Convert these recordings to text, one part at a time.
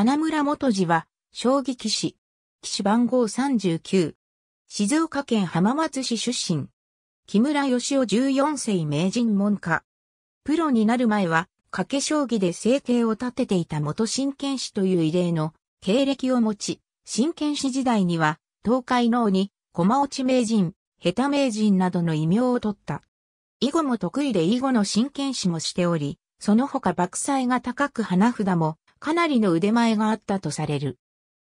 花村元次は、将棋騎士。騎士番号39。静岡県浜松市出身。木村義雄14世名人門下。プロになる前は、賭け将棋で生計を立てていた元真剣士という異例の経歴を持ち、真剣士時代には、東海農に、駒落ち名人、下手名人などの異名を取った。囲碁も得意で囲碁の真剣士もしており、その他爆災が高く花札もかなりの腕前があったとされる。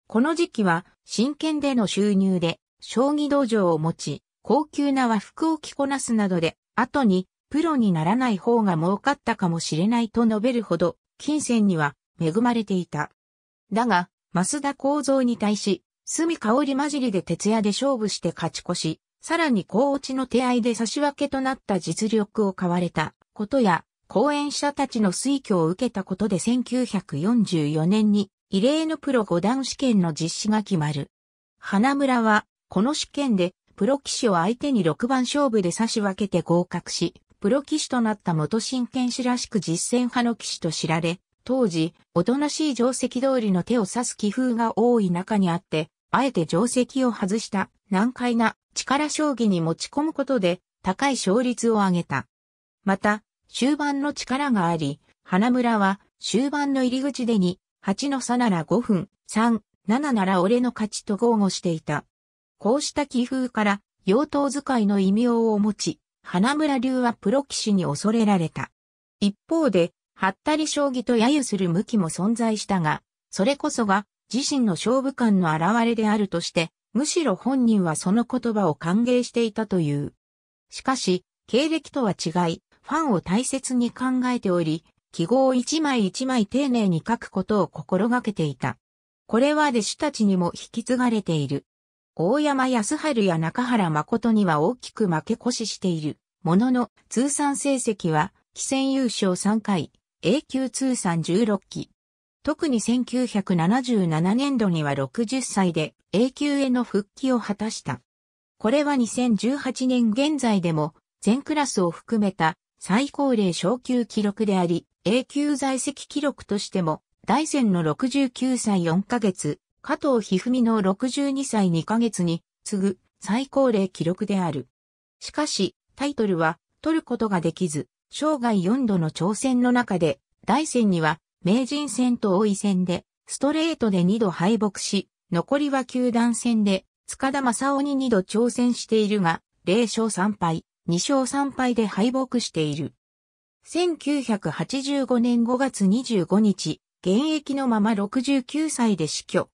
この時期は、真剣での収入で、将棋道場を持ち、高級な和服を着こなすなどで、後に、プロにならない方が儲かったかもしれないと述べるほど、金銭には恵まれていた。だが、増田幸三に対し、隅香り混じりで徹夜で勝負して勝ち越し、さらに高落ちの手合いで差し分けとなった実力を買われたことや、講演者たちの推挙を受けたことで1944年に異例のプロ五段試験の実施が決まる。花村は、この試験で、プロ騎士を相手に6番勝負で差し分けて合格し、プロ騎士となった元真剣士らしく実践派の騎士と知られ、当時、おとなしい定石通りの手を指す気風が多い中にあって、あえて定石を外した難解な力将棋に持ち込むことで高い勝率を上げた。また、終盤の力があり、花村は終盤の入り口でに、8の差なら5分、3、7なら俺の勝ちと豪語していた。こうした気風から、妖刀使いの異名を持ち、花村流はプロ騎士に恐れられた。一方で、はったり将棋と揶揄する向きも存在したが、それこそが自身の勝負感の表れであるとして、むしろ本人はその言葉を歓迎していたという。しかし、経歴とは違い、ファンを大切に考えており、記号を一枚一枚丁寧に書くことを心がけていた。これは弟子たちにも引き継がれている。大山康春や中原誠には大きく負け越ししている。ものの、通算成績は、棋戦優勝3回、A 級通算16期。特に1977年度には60歳で A 級への復帰を果たした。これは2018年現在でも全クラスを含めた最高齢昇級記録であり、永久在籍記録としても、大戦の69歳4ヶ月、加藤一二三の62歳2ヶ月に次ぐ最高齢記録である。しかし、タイトルは取ることができず、生涯4度の挑戦の中で、大戦には名人戦と王位戦で、ストレートで2度敗北し、残りは球団戦で、塚田正夫に2度挑戦しているが、0勝3敗。2勝3敗で敗北している。1985年5月25日、現役のまま69歳で死去。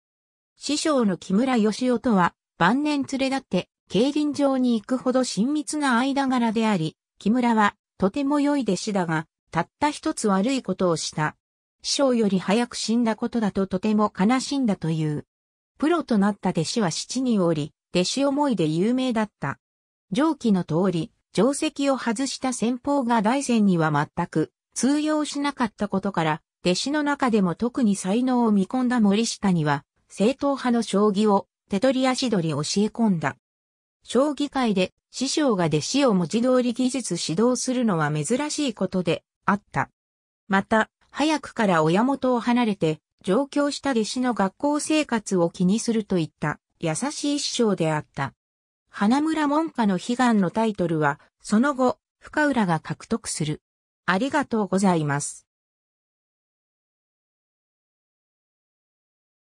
師匠の木村義夫とは、晩年連れ立って、競輪場に行くほど親密な間柄であり、木村は、とても良い弟子だが、たった一つ悪いことをした。師匠より早く死んだことだととても悲しんだという。プロとなった弟子は7人おり、弟子思いで有名だった。上記の通り、定石を外した戦法が大戦には全く通用しなかったことから、弟子の中でも特に才能を見込んだ森下には、正統派の将棋を手取り足取り教え込んだ。将棋界で師匠が弟子を文字通り技術指導するのは珍しいことであった。また、早くから親元を離れて、上京した弟子の学校生活を気にするといった優しい師匠であった。花村門下の悲願のタイトルは、その後、深浦が獲得する。ありがとうございます。